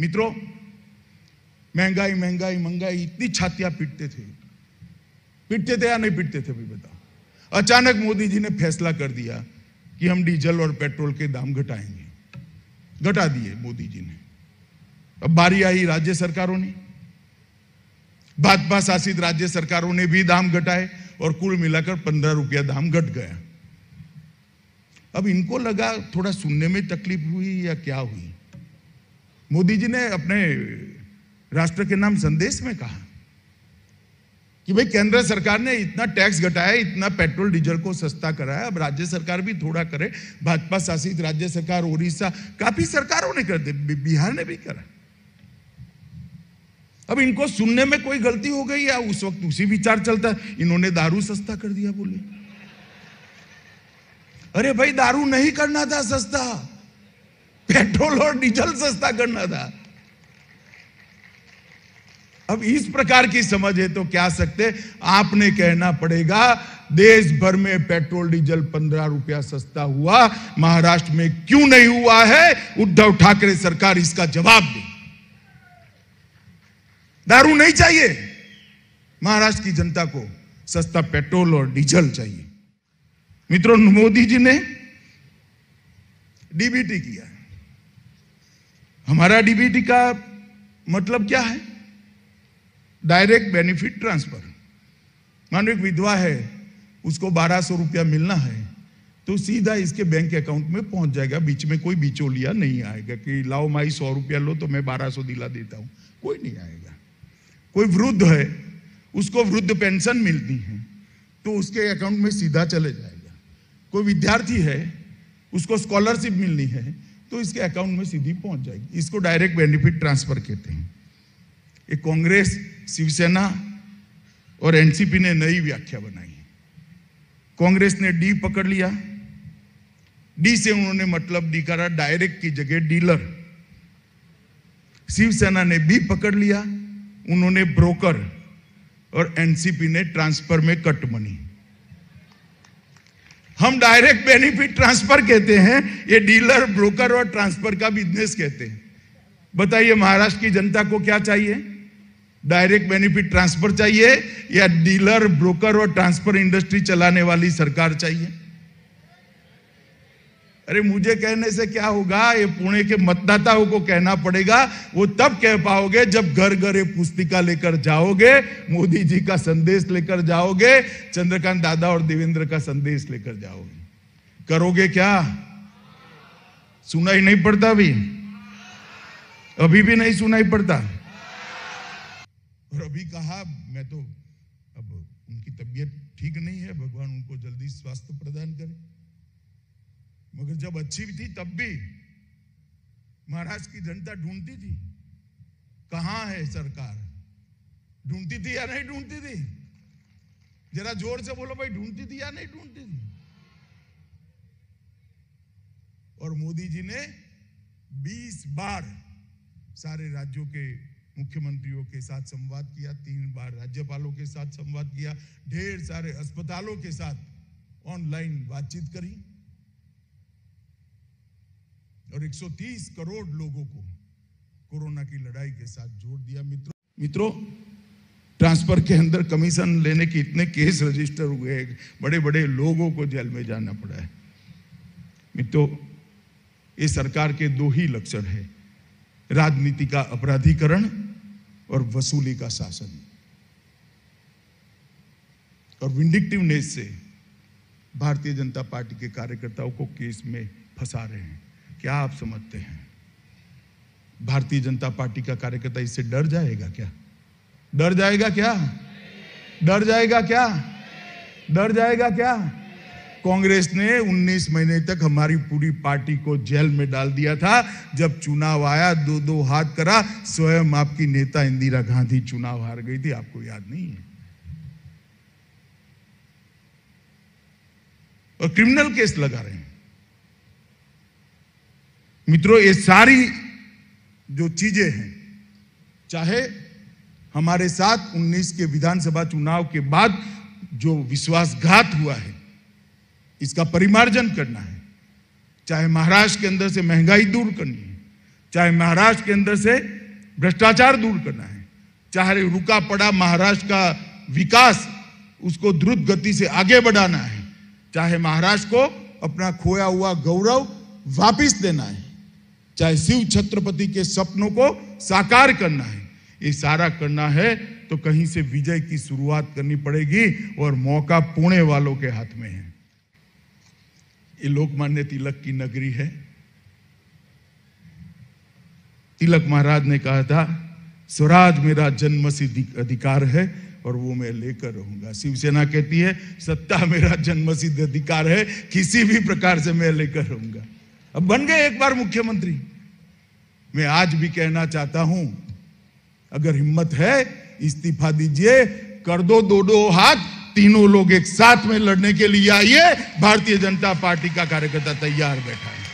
मित्रों महंगाई महंगाई महंगाई इतनी छातियां पीटते थे पीटते थे या नहीं पीटते थे भी बताओ अचानक मोदी जी ने फैसला कर दिया कि हम डीजल और पेट्रोल के दाम घटाएंगे घटा दिए मोदी जी ने अब बारी आई राज्य सरकारों ने भाजपा शासित राज्य सरकारों ने भी दाम घटाए और कुल मिलाकर पंद्रह रुपया दाम घट गया अब इनको लगा थोड़ा सुनने में तकलीफ हुई या क्या हुई मोदी जी ने अपने राष्ट्र के नाम संदेश में कहा कि भाई केंद्र सरकार ने इतना टैक्स घटाया इतना पेट्रोल डीजल को सस्ता कराया अब राज्य सरकार भी थोड़ा करे भाजपा शासित राज्य सरकार ओडिशा काफी सरकारों ने कर दी बिहार ने भी करा अब इनको सुनने में कोई गलती हो गई या उस वक्त उसी विचार चलता है इन्होंने दारू सस्ता कर दिया बोले अरे भाई दारू नहीं करना था सस्ता पेट्रोल और डीजल सस्ता करना था अब इस प्रकार की समझ है तो क्या सकते आपने कहना पड़ेगा देश भर में पेट्रोल डीजल पंद्रह रुपया सस्ता हुआ महाराष्ट्र में क्यों नहीं हुआ है उद्धव ठाकरे सरकार इसका जवाब दे दारू नहीं चाहिए महाराष्ट्र की जनता को सस्ता पेट्रोल और डीजल चाहिए मित्रों मोदी जी ने डीबीटी किया हमारा डीबीटी का मतलब क्या है डायरेक्ट बेनिफिट ट्रांसफर मानो एक विधवा है उसको बारह सौ रुपया मिलना है तो सीधा इसके बैंक अकाउंट में पहुंच जाएगा बीच में कोई बिचौलिया नहीं आएगा कि लाओ माई सौ रुपया लो तो मैं बारह सौ दिला देता हूँ कोई नहीं आएगा कोई वृद्ध है उसको वृद्ध पेंशन मिलती है तो उसके अकाउंट में सीधा चले जाएगा कोई विद्यार्थी है उसको स्कॉलरशिप मिलनी है तो इसके अकाउंट में सीधी पहुंच जाएगी इसको डायरेक्ट बेनिफिट ट्रांसफर कहते हैं ये कांग्रेस शिवसेना और एनसीपी ने नई व्याख्या बनाई कांग्रेस ने डी पकड़ लिया डी से उन्होंने मतलब निकाला डायरेक्ट की जगह डीलर शिवसेना ने बी पकड़ लिया उन्होंने ब्रोकर और एनसीपी ने ट्रांसफर में कट मनी हम डायरेक्ट बेनिफिट ट्रांसफर कहते हैं ये डीलर ब्रोकर और ट्रांसफर का बिजनेस कहते हैं बताइए महाराष्ट्र की जनता को क्या चाहिए डायरेक्ट बेनिफिट ट्रांसफर चाहिए या डीलर ब्रोकर और ट्रांसफर इंडस्ट्री चलाने वाली सरकार चाहिए अरे मुझे कहने से क्या होगा ये पुणे के मतदाताओं को कहना पड़ेगा वो तब कह पाओगे जब घर घर ये पुस्तिका लेकर जाओगे मोदी जी का संदेश लेकर जाओगे चंद्रकांत दादा और देवेंद्र का संदेश लेकर जाओगे करोगे क्या सुनाई नहीं पड़ता अभी अभी भी नहीं सुनाई पड़ता और अभी कहा मैं तो अब उनकी तबीयत ठीक नहीं है भगवान उनको जल्दी स्वास्थ्य प्रदान करे मगर जब अच्छी थी तब भी महाराज की जनता ढूंढती थी कहा है सरकार ढूंढती थी या नहीं ढूंढती थी जरा जोर से बोलो भाई ढूंढती थी या नहीं ढूंढती थी और मोदी जी ने 20 बार सारे राज्यों के मुख्यमंत्रियों के साथ संवाद किया तीन बार राज्यपालों के साथ संवाद किया ढेर सारे अस्पतालों के साथ ऑनलाइन बातचीत करी और 130 करोड़ लोगों को कोरोना की लड़ाई के साथ जोड़ दिया मित्रों मित्रों ट्रांसफर के अंदर कमीशन लेने के इतने केस रजिस्टर हुए बड़े बड़े लोगों को जेल में जाना पड़ा है मित्रों ये सरकार के दो ही लक्षण है राजनीति का अपराधीकरण और वसूली का शासन और विंडिक्टिवनेस से भारतीय जनता पार्टी के कार्यकर्ताओं को केस में फंसा रहे हैं क्या आप समझते हैं भारतीय जनता पार्टी का कार्यकर्ता इससे डर जाएगा क्या डर जाएगा क्या डर जाएगा क्या डर जाएगा क्या कांग्रेस ने 19 महीने तक हमारी पूरी पार्टी को जेल में डाल दिया था जब चुनाव आया दो दो हाथ करा स्वयं आपकी नेता इंदिरा गांधी चुनाव हार गई थी आपको याद नहीं है और क्रिमिनल केस लगा रहे मित्रों ये सारी जो चीजें हैं चाहे हमारे साथ 19 के विधानसभा चुनाव के बाद जो विश्वासघात हुआ है इसका परिमार्जन करना है चाहे महाराष्ट्र के अंदर से महंगाई दूर करनी है चाहे महाराष्ट्र के अंदर से भ्रष्टाचार दूर करना है चाहे रुका पड़ा महाराष्ट्र का विकास उसको द्रुत गति से आगे बढ़ाना है चाहे महाराष्ट्र को अपना खोया हुआ गौरव वापिस देना है चाहे शिव छत्रपति के सपनों को साकार करना है ये सारा करना है तो कहीं से विजय की शुरुआत करनी पड़ेगी और मौका पुणे वालों के हाथ में है ये लोकमान्य तिलक की नगरी है तिलक महाराज ने कहा था स्वराज मेरा जन्म सिद्ध अधिकार है और वो मैं लेकर रहूंगा शिवसेना कहती है सत्ता मेरा जन्म सिद्ध अधिकार है किसी भी प्रकार से मैं लेकर रहूंगा अब बन गए एक बार मुख्यमंत्री मैं आज भी कहना चाहता हूं अगर हिम्मत है इस्तीफा दीजिए कर दो दो दो हाथ तीनों लोग एक साथ में लड़ने के लिए आइए भारतीय जनता पार्टी का कार्यकर्ता तैयार बैठा है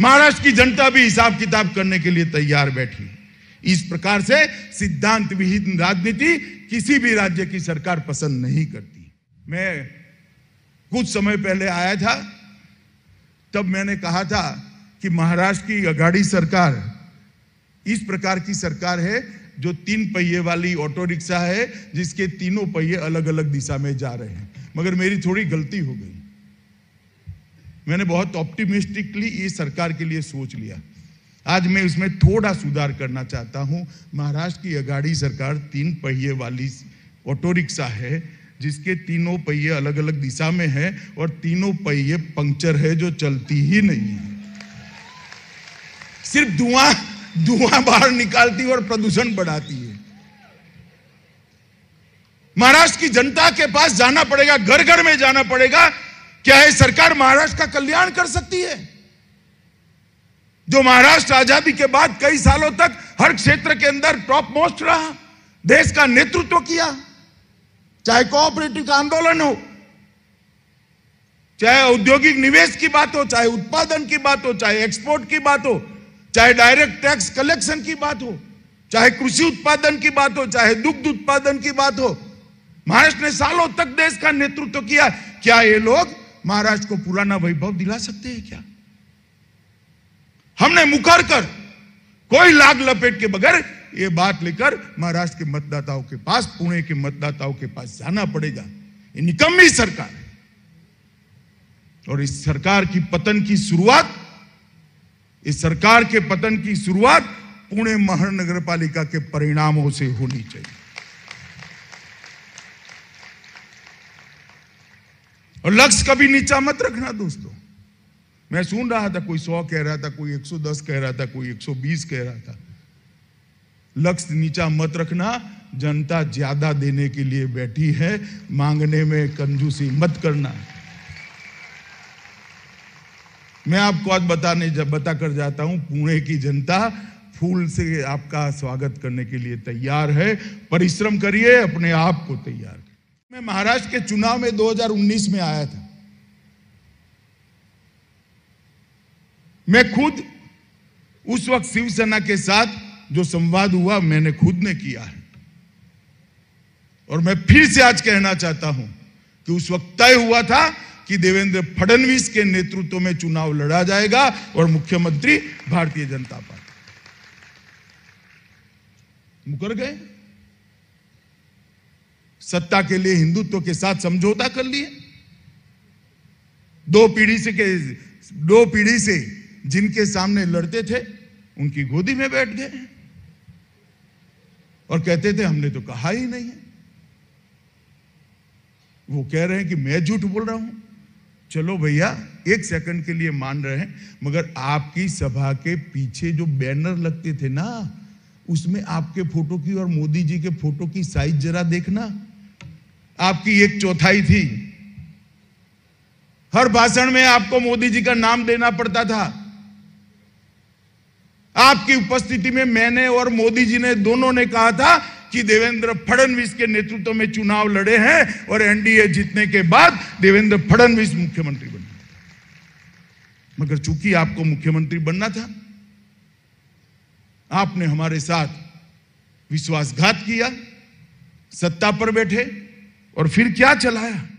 महाराष्ट्र की जनता भी हिसाब किताब करने के लिए तैयार बैठी इस प्रकार से सिद्धांत विहीन राजनीति किसी भी राज्य की सरकार पसंद नहीं करती मैं कुछ समय पहले आया था तब मैंने कहा था कि महाराष्ट्र की अघाड़ी सरकार इस प्रकार की सरकार है जो तीन पहिए वाली ऑटो रिक्शा है जिसके तीनों पहिए अलग अलग दिशा में जा रहे हैं मगर मेरी थोड़ी गलती हो गई मैंने बहुत ऑप्टिमिस्टिकली इस सरकार के लिए सोच लिया आज मैं इसमें थोड़ा सुधार करना चाहता हूं महाराष्ट्र की अगाड़ी सरकार तीन पहिए वाली ऑटो रिक्शा है जिसके तीनों पहिए अलग अलग दिशा में है और तीनों पहिए पंक्चर है जो चलती ही नहीं है सिर्फ धुआं धुआं बाहर निकालती और प्रदूषण बढ़ाती है महाराष्ट्र की जनता के पास जाना पड़ेगा घर घर में जाना पड़ेगा क्या है सरकार महाराष्ट्र का कल्याण कर सकती है जो महाराष्ट्र आजादी के बाद कई सालों तक हर क्षेत्र के अंदर टॉप मोस्ट रहा देश का नेतृत्व किया चाहे कोऑपरेटिव का आंदोलन हो चाहे औद्योगिक निवेश की बात हो चाहे उत्पादन की बात हो चाहे एक्सपोर्ट की बात हो चाहे डायरेक्ट टैक्स कलेक्शन की बात हो चाहे कृषि उत्पादन की बात हो चाहे दुग्ध उत्पादन की बात हो महाराष्ट्र ने सालों तक देश का नेतृत्व किया क्या ये लोग महाराष्ट्र को पुराना वैभव दिला सकते हैं क्या हमने मुकर कर कोई लाग लपेट के बगैर ये बात लेकर महाराष्ट्र के मतदाताओं के पास पुणे के मतदाताओं के पास जाना पड़ेगा ये निकम्मी सरकार और इस सरकार की पतन की शुरुआत इस सरकार के पतन की शुरुआत पुणे महानगर पालिका के परिणामों से होनी चाहिए और लक्ष्य कभी नीचा मत रखना दोस्तों मैं सुन रहा था कोई सौ कह रहा था कोई 110 कह रहा था कोई 120 कह रहा था लक्ष्य नीचा मत रखना जनता ज्यादा देने के लिए बैठी है मांगने में कंजूसी मत करना मैं आपको आज बताने जब बता कर जाता हूं पुणे की जनता फूल से आपका स्वागत करने के लिए तैयार है परिश्रम करिए अपने आप को तैयार मैं महाराष्ट्र के चुनाव में 2019 में आया था मैं खुद उस वक्त शिवसेना के साथ जो संवाद हुआ मैंने खुद ने किया है और मैं फिर से आज कहना चाहता हूं कि उस वक्त तय हुआ था कि देवेंद्र फडणवीस के नेतृत्व में चुनाव लड़ा जाएगा और मुख्यमंत्री भारतीय जनता पार्टी मुकर गए सत्ता के लिए हिंदुत्व के साथ समझौता कर लिए दो पीढ़ी से के दो पीढ़ी से जिनके सामने लड़ते थे उनकी गोदी में बैठ गए और कहते थे हमने तो कहा ही नहीं है वो कह रहे हैं कि मैं झूठ बोल रहा हूं चलो भैया एक सेकंड के लिए मान रहे हैं मगर आपकी सभा के पीछे जो बैनर लगते थे ना उसमें आपके फोटो की और मोदी जी के फोटो की साइज जरा देखना आपकी एक चौथाई थी हर भाषण में आपको मोदी जी का नाम देना पड़ता था आपकी उपस्थिति में मैंने और मोदी जी ने दोनों ने कहा था कि देवेंद्र फडणवीस के नेतृत्व में चुनाव लड़े हैं और एनडीए जीतने के बाद देवेंद्र फडणवीस मुख्यमंत्री बने मगर चूंकि आपको मुख्यमंत्री बनना था आपने हमारे साथ विश्वासघात किया सत्ता पर बैठे और फिर क्या चलाया